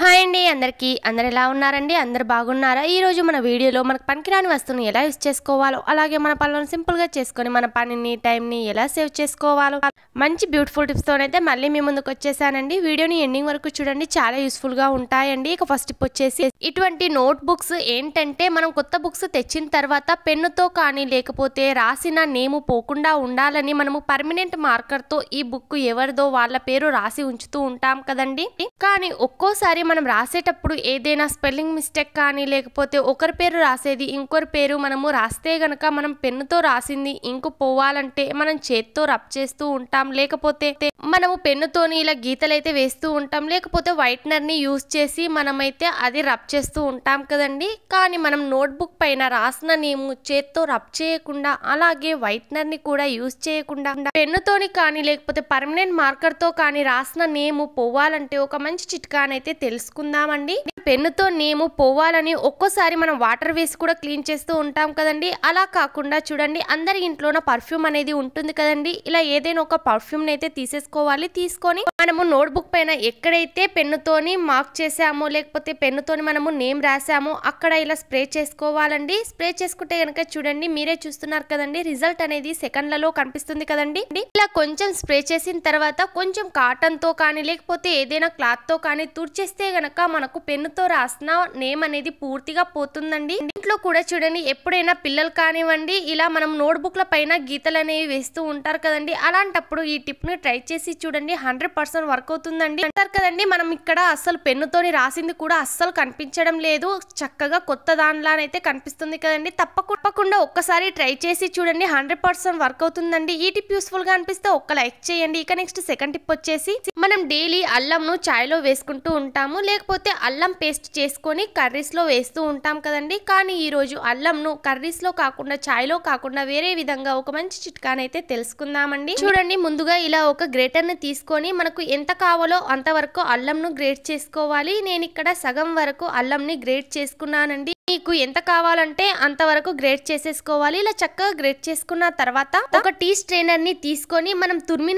hi అండి అందరికీ అందరు ఎలా ఉన్నారండి అందరు బాగున్నారా ఈరోజు మన వీడియోలో మనకు పనికిరాని వస్తువుని ఎలా యూజ్ చేసుకోవాలో అలాగే మన పనులను సింపుల్గా చేసుకొని మన పనిని టైంని ఎలా సేవ్ చేసుకోవాలో మంచి బ్యూటిఫుల్ టిప్స్తోనైతే మళ్ళీ మీ ముందుకు వచ్చేసానండి వీడియోని ఎండింగ్ వరకు చూడండి చాలా యూస్ఫుల్గా ఉంటాయండి ఇక ఫస్ట్ టిప్ వచ్చేసి ఇటువంటి నోట్ బుక్స్ ఏంటంటే మనం కొత్త బుక్స్ తెచ్చిన తర్వాత పెన్నుతో కానీ లేకపోతే రాసిన నేము పోకుండా ఉండాలని మనము పర్మనెంట్ మార్కర్తో ఈ బుక్ ఎవరిదో వాళ్ళ పేరు రాసి ఉంచుతూ ఉంటాం కదండి కానీ ఒక్కోసారి మనం రాసేటప్పుడు ఏదైనా స్పెల్లింగ్ మిస్టేక్ కానీ లేకపోతే ఒకరి పేరు రాసేది ఇంకొకరి పేరు మనము రాస్తే గనక మనం పెన్నుతో రాసింది ఇంకు పోవాలంటే మనం చేత్తో రబ్ చేస్తూ ఉంటాం లేకపోతే మనము పెన్నుతోని ఇలా గీతలైతే వేస్తూ ఉంటాం లేకపోతే వైట్నర్ని యూజ్ చేసి మనమైతే అది రబ్ చేస్తూ ఉంటాం కదండి కానీ మనం నోట్బుక్ పైన రాసిన నేమ్ చేత్తో రబ్ చేయకుండా అలాగే వైట్నర్ని కూడా యూజ్ చేయకుండా పెన్నుతోని కానీ లేకపోతే పర్మనెంట్ మార్కర్తో కానీ రాసిన నేమ్ పోవాలంటే ఒక మంచి చిట్కానైతే తెలుసుకుందామండి పెన్నుతో నేము పోవాలని ఒక్కోసారి మనం వాటర్ వేసి కూడా క్లీన్ చేస్తూ ఉంటాం కదండి అలా కాకుండా చూడండి అందరి ఇంట్లోన పర్ఫ్యూమ్ అనేది ఉంటుంది కదండి ఇలా ఏదైనా ఒక పర్ఫ్యూమ్ని అయితే తీసేసుకోవాలి తీసుకొని మనము నోట్బుక్ పైన ఎక్కడైతే పెన్నుతోని మార్క్ చేసామో లేకపోతే పెన్నుతోని మనము నేమ్ రాసామో అక్కడ ఇలా స్ప్రే చేసుకోవాలండి స్ప్రే చేసుకుంటే కనుక చూడండి మీరే చూస్తున్నారు కదండి రిజల్ట్ అనేది సెకండ్లలో కనిపిస్తుంది కదండి ఇలా కొంచెం స్ప్రే చేసిన తర్వాత కొంచెం కాటన్తో కానీ లేకపోతే ఏదైనా క్లాత్తో కానీ తుడిచేస్తే గనక మనకు పెన్ను పేపర్తో రాసిన నేమ్ అనేది పూర్తిగా పోతుందండి ఇంట్లో కూడా చూడండి ఎప్పుడైనా పిల్లలు కానివ్వండి ఇలా మనం నోట్బుక్ల పైన గీతలు అనేవి వేస్తూ ఉంటారు కదండి అలాంటప్పుడు ఈ టిప్ ని ట్రై చేసి చూడండి హండ్రెడ్ పర్సెంట్ వర్క్ అవుతుందండి అంటారు కదండి మనం ఇక్కడ అస్సలు పెన్నుతోని రాసింది కూడా అస్సలు కనిపించడం లేదు చక్కగా కొత్త దానిలానైతే కనిపిస్తుంది కదండి తప్పకుండా ఒక్కసారి ట్రై చేసి చూడండి హండ్రెడ్ పర్సెంట్ వర్క్ అవుతుందండి ఈ టిప్ యూస్ఫుల్ గా అనిపిస్తే ఒక్క లైక్ చేయండి ఇక నెక్స్ట్ సెకండ్ టిప్ వచ్చేసి మనం డైలీ అల్లంను లో వేసుకుంటూ ఉంటాము లేకపోతే అల్లం పేస్ట్ చేసుకొని కర్రీస్లో వేస్తూ ఉంటాం కదండి కానీ ఈరోజు అల్లంను కర్రీస్లో కాకుండా ఛాయ్లో కాకుండా వేరే విధంగా ఒక మంచి చిట్కానైతే తెలుసుకుందామండి చూడండి ముందుగా ఇలా ఒక గ్రేటర్ని తీసుకొని మనకు ఎంత కావాలో అంతవరకు అల్లంను గ్రేట్ చేసుకోవాలి నేను ఇక్కడ సగం వరకు అల్లంని గ్రేట్ చేసుకున్నానండి మీకు ఎంత కావాలంటే అంతవరకు గ్రేట్ చేసేసుకోవాలి ఇలా చక్కగా గ్రేట్ చేసుకున్న తర్వాత ఒక టీ స్ట్రైనర్ ని తీసుకొని మనం తురిమిన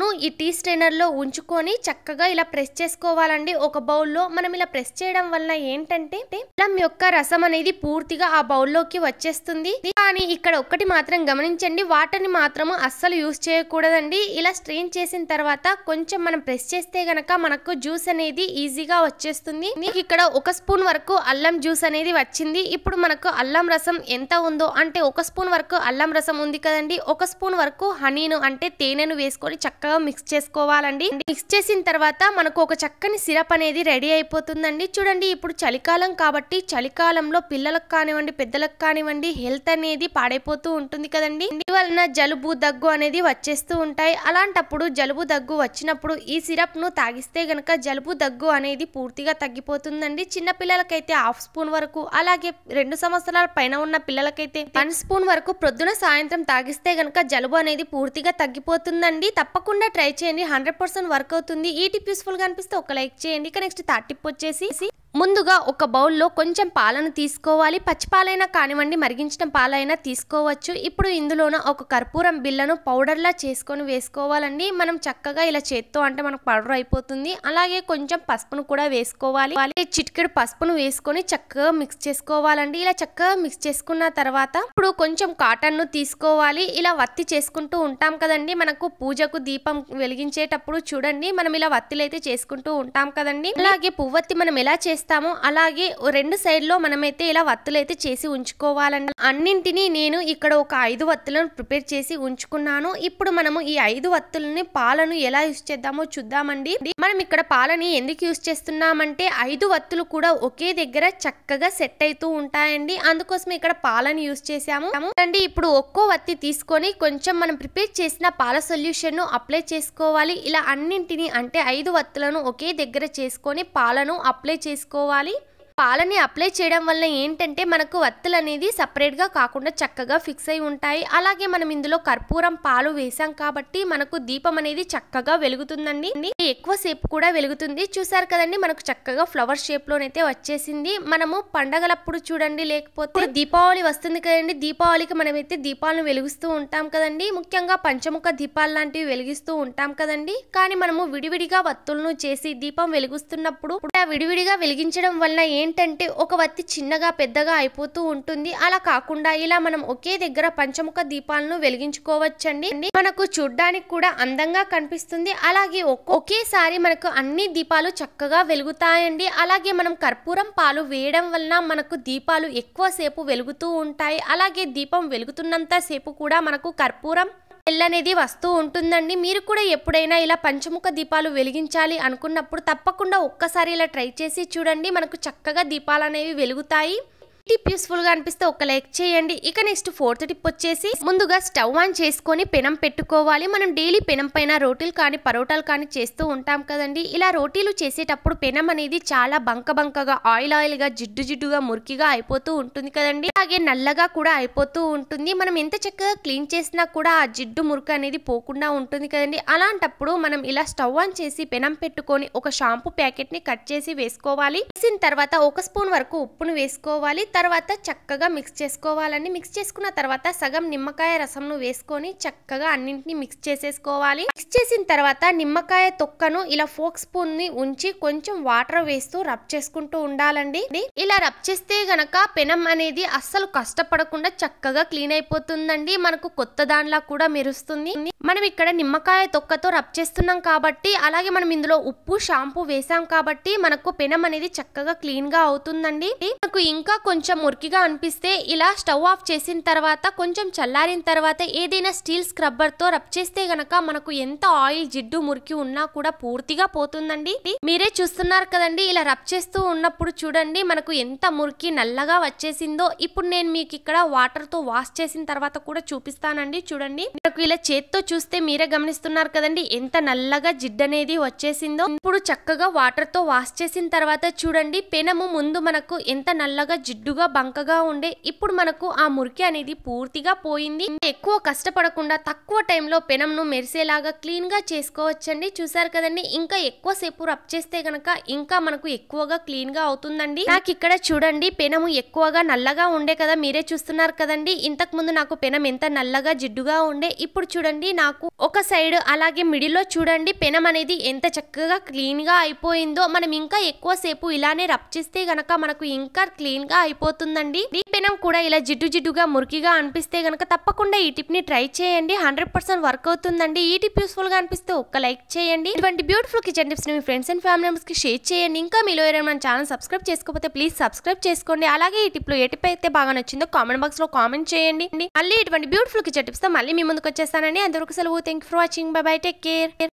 ను ఈ టీ స్ట్రైనర్ లో ఉంచుకొని చక్కగా ఇలా ప్రెస్ చేసుకోవాలండి ఒక బౌల్ లో మనం ఇలా ప్రెస్ చేయడం వలన ఏంటంటే అల్లం యొక్క రసం అనేది పూర్తిగా ఆ బౌల్ లోకి వచ్చేస్తుంది కానీ ఇక్కడ ఒక్కటి మాత్రం గమనించండి వాటర్ని మాత్రం అస్సలు యూస్ చేయకూడదండి ఇలా స్ట్రెయిన్ చేసిన తర్వాత కొంచెం మనం ప్రెస్ చేస్తే గనక మనకు జ్యూస్ అనేది ఈజీగా వచ్చేస్తుంది ఇక్కడ ఒక స్పూన్ వరకు అల్లం జ్యూస్ అనేది వచ్చింది ఇప్పుడు మనకు అల్లం రసం ఎంత ఉందో అంటే ఒక స్పూన్ వరకు అల్లం రసం ఉంది కదండి ఒక స్పూన్ వరకు హనీను అంటే తేనెను వేసుకొని చక్కగా మిక్స్ చేసుకోవాలండి మిక్స్ చేసిన తర్వాత మనకు ఒక చక్కని సిరప్ అనేది రెడీ అయిపోతుందండి చూడండి ఇప్పుడు చలికాలం కాబట్టి చలికాలంలో పిల్లలకు కానివ్వండి పెద్దలకు కానివ్వండి హెల్త్ అనేది పాడైపోతూ ఉంటుంది కదండి ఇందువలన జలుబు దగ్గు అనేది వచ్చేస్తూ ఉంటాయి అలాంటప్పుడు జలుబు దగ్గు వచ్చినప్పుడు ఈ సిరప్ ను తాగిస్తే గనక జలుబు దగ్గు అనేది పూర్తిగా తగ్గిపోతుందండి చిన్నపిల్లలకైతే హాఫ్ స్పూన్ వరకు అలాగే రెండు సంవత్సరాల పైన ఉన్న పిల్లలకైతే వన్ స్పూన్ వరకు ప్రొద్దున సాయంత్రం తాగిస్తే గనక జలుబు అనేది పూర్తిగా తగ్గిపోతుందండి తప్పకుండా ట్రై చేయండి హండ్రెడ్ పర్సెంట్ వర్క్ అవుతుంది ఈ టిప్ యూస్ఫుల్ గా అనిపిస్తే ఒక లైక్ చేయండి ఇక నెక్స్ట్ థర్డ్ టిప్ వచ్చేసి ముందుగా ఒక బౌల్లో కొంచెం పాలను తీసుకోవాలి పచ్చిపాలైనా కానివ్వండి మరిగించిన పాలైనా తీసుకోవచ్చు ఇప్పుడు ఇందులోన ఒక కర్పూరం బిళ్ళను పౌడర్లా చేసుకొని వేసుకోవాలండి మనం చక్కగా ఇలా చేత్తో అంటే మనకు పౌడర్ అయిపోతుంది అలాగే కొంచెం పసుపును కూడా వేసుకోవాలి చిటికెడు పసుపును వేసుకొని చక్కగా మిక్స్ చేసుకోవాలండి ఇలా చక్కగా మిక్స్ చేసుకున్న తర్వాత ఇప్పుడు కొంచెం కాటన్ ను తీసుకోవాలి ఇలా వత్తి చేసుకుంటూ ఉంటాం కదండి మనకు పూజకు దీపం వెలిగించేటప్పుడు చూడండి మనం ఇలా వత్తిలైతే చేసుకుంటూ ఉంటాం కదండి అలాగే పువ్వత్తి మనం ఎలా చేస్తాం వేస్తాము అలాగే రెండు సైడ్లో మనమైతే ఇలా వత్తులు అయితే చేసి ఉంచుకోవాలండి అన్నింటినీ నేను ఇక్కడ ఒక ఐదు వత్తులను ప్రిపేర్ చేసి ఉంచుకున్నాను ఇప్పుడు మనము ఈ ఐదు వత్తులని పాలను ఎలా యూస్ చేద్దామో చూద్దామండి మనం ఇక్కడ పాలని ఎందుకు యూస్ చేస్తున్నామంటే ఐదు వత్తులు కూడా ఒకే దగ్గర చక్కగా సెట్ అవుతూ ఉంటాయండి అందుకోసం ఇక్కడ పాలను యూస్ చేసాము అండి ఇప్పుడు ఒక్కో వత్తి తీసుకొని కొంచెం మనం ప్రిపేర్ చేసిన పాల సొల్యూషన్ ను అప్లై చేసుకోవాలి ఇలా అన్నింటినీ అంటే ఐదు వత్తులను ఒకే దగ్గర చేసుకొని పాలను అప్లై చేసుకోవాలి చేసుకోవాలి పాలని అప్లై చేయడం వల్ల ఏంటంటే మనకు వత్తులు అనేది సపరేట్గా కాకుండా చక్కగా ఫిక్స్ అయి ఉంటాయి అలాగే మనం ఇందులో కర్పూరం పాలు వేసాం కాబట్టి మనకు దీపం అనేది చక్కగా వెలుగుతుందండి ఎక్కువ సేపు కూడా వెలుగుతుంది చూసారు కదండి మనకు చక్కగా ఫ్లవర్ షేప్ లోనైతే వచ్చేసింది మనము పండగలప్పుడు చూడండి లేకపోతే దీపావళి వస్తుంది కదండి దీపావళికి మనమైతే దీపాలను వెలుగుస్తూ ఉంటాం కదండి ముఖ్యంగా పంచముఖ దీపాలు లాంటివి వెలిగిస్తూ ఉంటాం కదండి కానీ మనము విడివిడిగా వత్తులను చేసి దీపం వెలుగుస్తున్నప్పుడు విడివిడిగా వెలిగించడం వల్ల ఏంటంటే ఒక వత్తి చిన్నగా పెద్దగా అయిపోతూ ఉంటుంది అలా కాకుండా ఇలా మనం ఒకే దగ్గర పంచముఖ దీపాలను వెలిగించుకోవచ్చండి మనకు చూడ్డానికి కూడా అందంగా కనిపిస్తుంది అలాగే ఒకేసారి మనకు అన్ని దీపాలు చక్కగా వెలుగుతాయండి అలాగే మనం కర్పూరం పాలు వేయడం వలన మనకు దీపాలు సేపు వెలుగుతూ ఉంటాయి అలాగే దీపం వెలుగుతున్నంత సేపు కూడా మనకు కర్పూరం సెల్ అనేది వస్తూ ఉంటుందండి మీరు కూడా ఎప్పుడైనా ఇలా పంచముఖ దీపాలు వెలిగించాలి అనుకున్నప్పుడు తప్పకుండా ఒక్కసారి ఇలా ట్రై చేసి చూడండి మనకు చక్కగా దీపాలు అనేవి వెలుగుతాయి టిప్ యూస్ఫుల్ గా అనిపిస్తే ఒక లైక్ చేయండి ఇక నెక్స్ట్ ఫోర్త్ టిప్ వచ్చేసి ముందుగా స్టవ్ ఆన్ చేసుకొని పెనం పెట్టుకోవాలి మనం డైలీ పెనం పైన రోటీలు కానీ పరోటాలు కానీ చేస్తూ ఉంటాం కదండి ఇలా రోటీలు చేసేటప్పుడు పెనం అనేది చాలా బంక బంకగా ఆయిల్ ఆయిల్ గా జిడ్డు జిడ్డుగా మురికిగా అయిపోతూ ఉంటుంది కదండి అలాగే నల్లగా కూడా అయిపోతూ ఉంటుంది మనం ఎంత చక్కగా క్లీన్ చేసినా కూడా ఆ జిడ్డు మురికి అనేది పోకుండా ఉంటుంది కదండి అలాంటప్పుడు మనం ఇలా స్టవ్ ఆన్ చేసి పెనం పెట్టుకొని ఒక షాంపూ ప్యాకెట్ ని కట్ చేసి వేసుకోవాలి వేసిన తర్వాత ఒక స్పూన్ వరకు ఉప్పును వేసుకోవాలి తర్వాత చక్కగా మిక్స్ చేసుకోవాలండి మిక్స్ చేసుకున్న తర్వాత సగం నిమ్మకాయ రసంను వేసుకొని చక్కగా అన్నింటినీ మిక్స్ చేసేసుకోవాలి మిక్స్ చేసిన తర్వాత నిమ్మకాయ తొక్కను ఇలా ఫోక్ స్పూన్ ని ఉంచి కొంచెం వాటర్ వేస్తూ రబ్ చేసుకుంటూ ఉండాలండి ఇలా రబ్ చేస్తే గనక పెనం అనేది అస్సలు కష్టపడకుండా చక్కగా క్లీన్ అయిపోతుందండి మనకు కొత్త దానిలా కూడా మెరుస్తుంది మనం ఇక్కడ నిమ్మకాయ తొక్కతో రబ్ చేస్తున్నాం కాబట్టి అలాగే మనం ఇందులో ఉప్పు షాంపూ వేసాం కాబట్టి మనకు పెనం అనేది చక్కగా క్లీన్ గా అవుతుందండి మనకు ఇంకా కొంచెం కొంచెం మురికిగా అనిపిస్తే ఇలా స్టవ్ ఆఫ్ చేసిన తర్వాత కొంచెం చల్లారిన తర్వాత ఏదైనా స్టీల్ స్క్రబ్బర్తో రబ్ చేస్తే గనక మనకు ఎంత ఆయిల్ జిడ్డు మురికి ఉన్నా కూడా పూర్తిగా పోతుందండి మీరే చూస్తున్నారు కదండి ఇలా రబ్ చేస్తూ ఉన్నప్పుడు చూడండి మనకు ఎంత మురికి నల్లగా వచ్చేసిందో ఇప్పుడు నేను మీకు ఇక్కడ వాటర్ తో వాష్ చేసిన తర్వాత కూడా చూపిస్తానండి చూడండి మనకు ఇలా చేత్తో చూస్తే మీరే గమనిస్తున్నారు కదండి ఎంత నల్లగా జిడ్డు అనేది వచ్చేసిందో ఇప్పుడు చక్కగా వాటర్ తో వాష్ చేసిన తర్వాత చూడండి పెనము ముందు మనకు ఎంత నల్లగా జిడ్డు ఎదురుగా బంకగా ఉండే ఇప్పుడు మనకు ఆ మురికి అనేది పూర్తిగా పోయింది ఎక్కువ కష్టపడకుండా తక్కువ టైంలో పెనంను మెరిసేలాగా క్లీన్ గా చేసుకోవచ్చండి చూసారు కదండి ఇంకా ఎక్కువ సేపు రబ్ చేస్తే గనక ఇంకా మనకు ఎక్కువగా క్లీన్ గా అవుతుందండి నాకు ఇక్కడ చూడండి పెనము ఎక్కువగా నల్లగా ఉండే కదా మీరే చూస్తున్నారు కదండి ఇంతకు ముందు నాకు పెనం ఎంత నల్లగా జిడ్డుగా ఉండే ఇప్పుడు చూడండి నాకు ఒక సైడ్ అలాగే మిడిల్లో చూడండి పెనం అనేది ఎంత చక్కగా క్లీన్ గా అయిపోయిందో మనం ఇంకా ఎక్కువసేపు ఇలానే రబ్ చేస్తే గనక మనకు ఇంకా క్లీన్ గా అయిపో సరిపోతుందండి ఈ పెనం కూడా ఇలా జిడ్డు జిడ్డుగా మురికిగా అనిపిస్తే గనక తప్పకుండా ఈ టిప్ ని ట్రై చేయండి హండ్రెడ్ పర్సెంట్ వర్క్ అవుతుందండి ఈ టిప్ యూస్ఫుల్ గా అనిపిస్తే ఒక్క లైక్ చేయండి ఇటువంటి బ్యూటిఫుల్ కిచెన్ టిప్స్ మీ ఫ్రెండ్స్ అండ్ ఫ్యామిలీ మెంబర్స్ కి షేర్ చేయండి ఇంకా మీలో ఎవరైనా మన ఛానల్ సబ్స్క్రైబ్ చేసుకోకపోతే ప్లీజ్ సబ్స్క్రైబ్ చేసుకోండి అలాగే ఈ టిప్ లో ఏ టిప్ అయితే బాగా నచ్చిందో కామెంట్ బాక్స్ లో కామెంట్ చేయండి మళ్ళీ ఇటువంటి బ్యూటిఫుల్ కిచెన్ టిప్స్ తో మళ్ళీ మీ ముందుకు వచ్చేస్తానండి అందరికీ సెలవు thank for watching bye bye take care